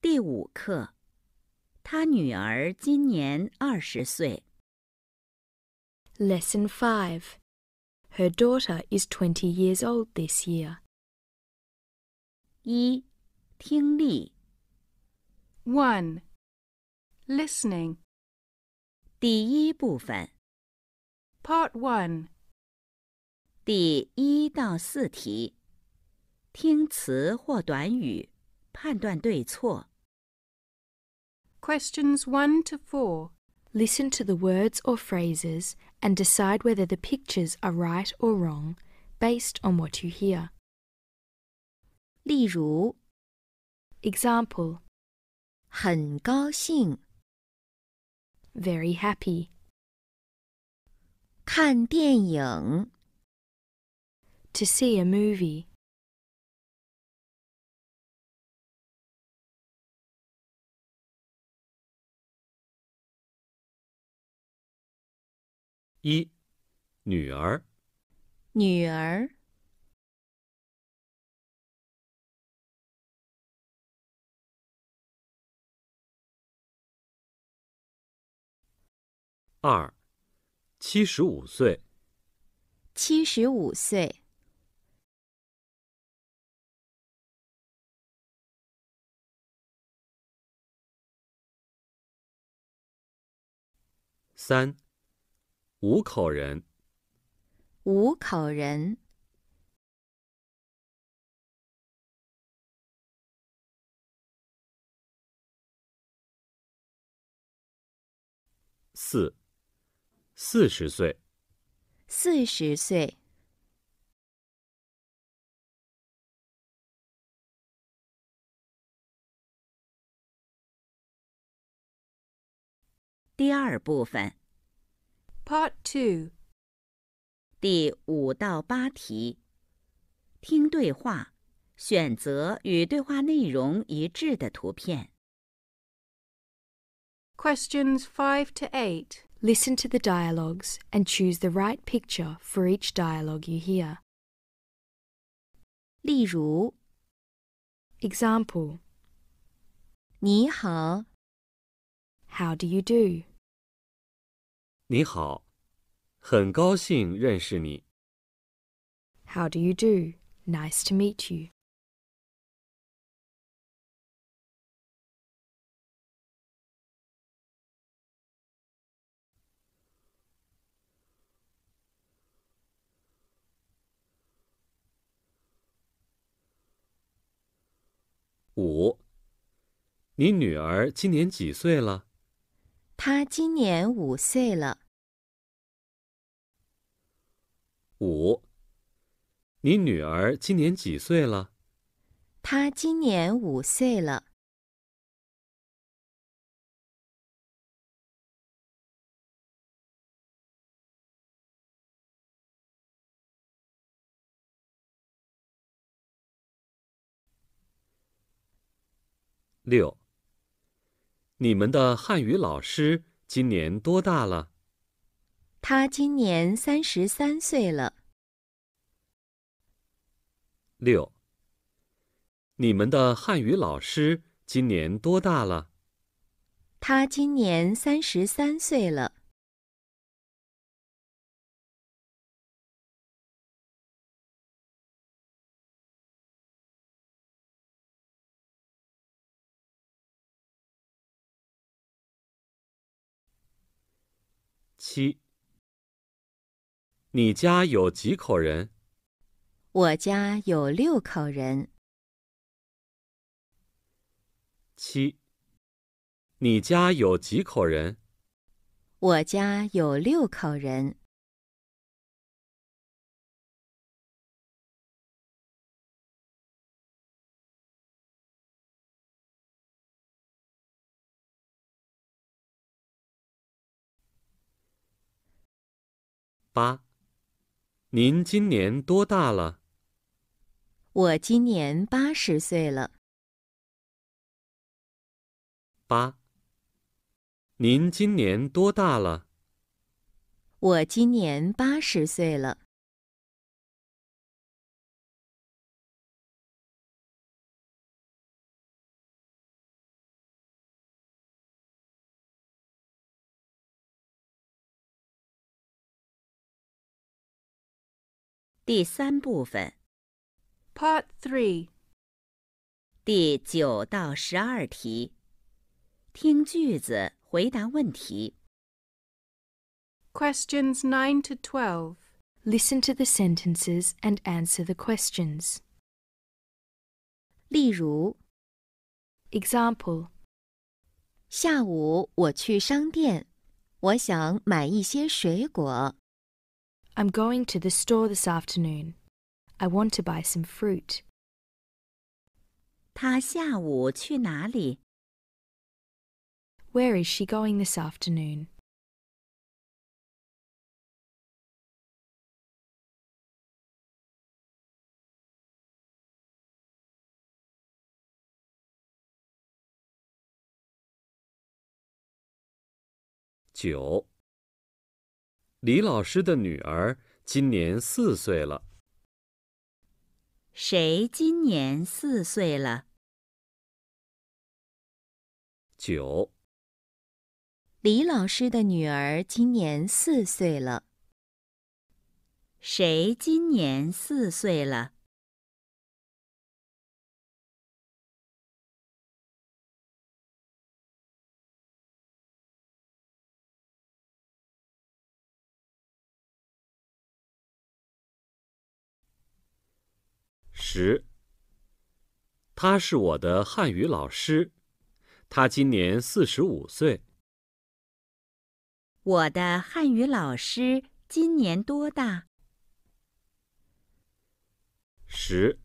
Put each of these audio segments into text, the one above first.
第五课，他女儿今年二十岁。Lesson five, her daughter is twenty years old this year. 一，听力。One, listening. 第一部分。Part one. 第一到四题，听词或短语。判断对错。Questions 1 to 4. Listen to the words or phrases and decide whether the pictures are right or wrong based on what you hear. 例如 Example 很高兴 Very happy 看电影 To see a movie 一，女儿。女儿。二，七十五岁。七十五岁。三。五口人，五口人，四，四十岁，四十岁。第二部分。Part Two，第五到八题，听对话，选择与对话内容一致的图片。Questions five to eight. Listen to the dialogues and choose the right picture for each dialogue you hear. 例如，Example. 你好。How do you do? 你好，很高兴认识你。How do you do? Nice to meet you. 五，你女儿今年几岁了？他今年五岁了。五，你女儿今年几岁了？她今年五岁了。六。你们的汉语老师今年多大了？他今年三十三岁了。六，你们的汉语老师今年多大了？他今年三十三岁了。七，你家有几口人？我家有六口人。七，你家有几口人？我家有六口人。八，您今年多大了？我今年八十岁了。八，您今年多大了？我今年八十岁了。第三部分，Part Three，第九到十二题，听句子，回答问题。Questions nine to twelve. Listen to the sentences and answer the questions. 例如，Example，下午我去商店，我想买一些水果。I'm going to the store this afternoon. I want to buy some fruit. 她下午去哪里? Where is she going this afternoon? 李老师的女儿今年四岁了。谁今年四岁了？九。李老师的女儿今年四岁了。谁今年四岁了？十。他是我的汉语老师，他今年四十五岁。我的汉语老师今年多大？十。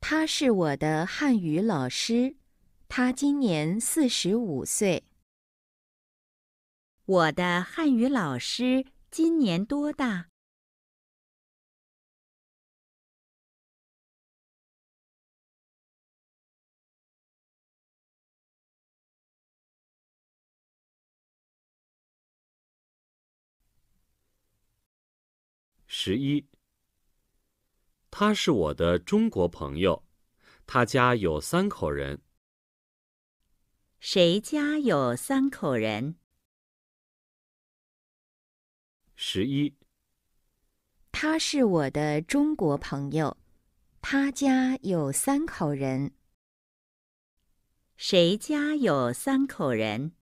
他是我的汉语老师，他今年四十五岁。我的汉语老师今年多大？十一，他是我的中国朋友，他家有三口人。谁家有三口人？十一，他是我的中国朋友，他家有三口人。谁家有三口人？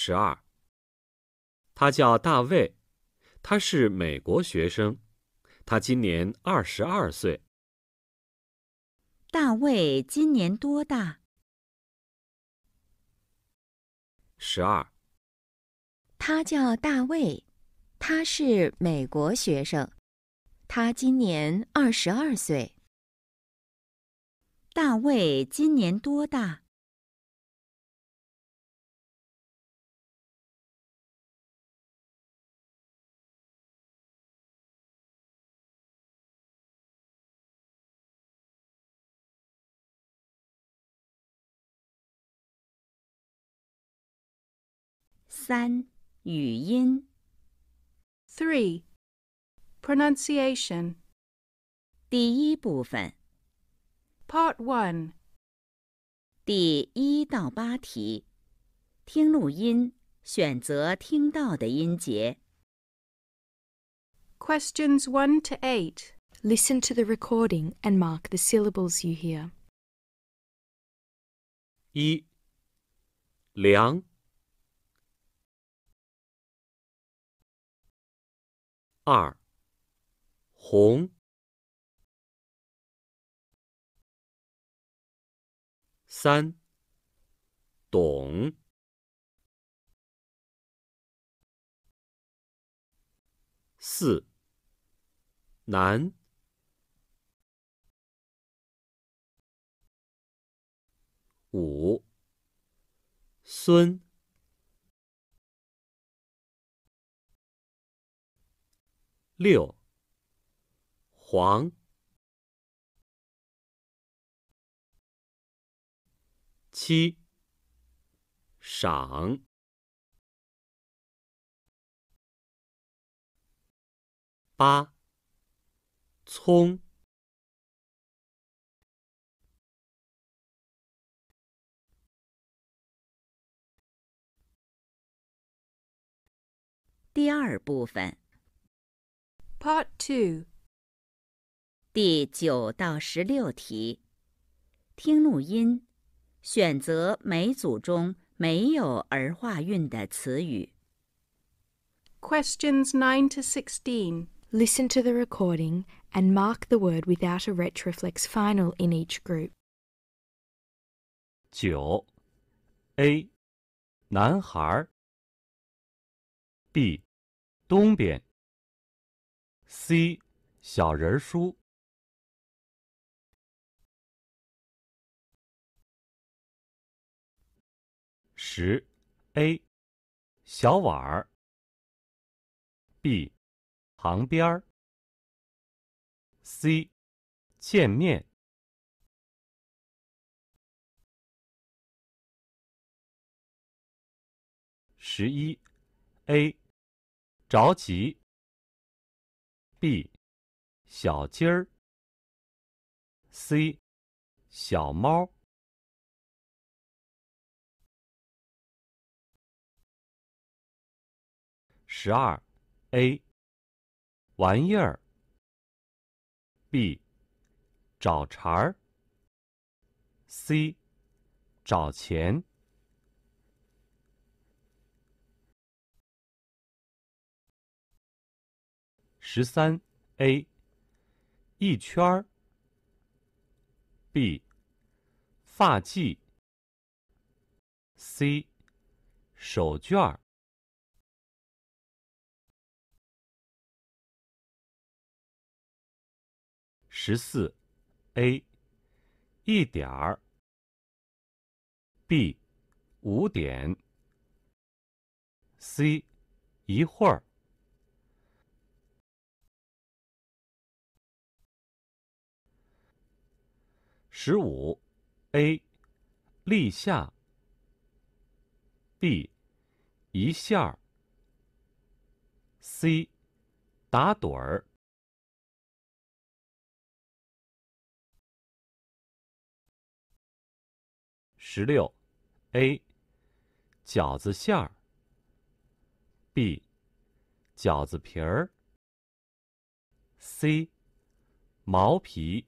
十二。他叫大卫，他是美国学生，他今年二十二岁。大卫今年多大？十二。他叫大卫，他是美国学生，他今年二十二岁。大卫今年多大？三、语音。Three, pronunciation. 第一部分。Part Part one. 第一到八题，听录音，选择听到的音节。Questions one to eight. Listen to the recording and mark the syllables you hear. 一。两。二，红，三，懂，四，南，五，孙。六，黄，七，赏，八，葱。第二部分。Part Two，第九到十六题，听录音，选择每组中没有儿化韵的词语。Questions 9 to 16. Listen to the recording and mark the word without a retroflex final in each group. 九，A，男孩。B，东边。C，小人儿书。十，A，小碗儿。B，旁边儿。C，见面。十一，A，着急。B，小鸡儿。C，小猫。十二，A，玩意儿。B，找茬儿。C，找钱。十三，A，一圈儿。B，发髻。C，手绢儿。十四，A，一点儿。B，五点。C，一会儿。十五，A，立夏。B，一下儿。C，打盹儿。十六，A，饺子馅儿。B，饺子皮儿。C，毛皮。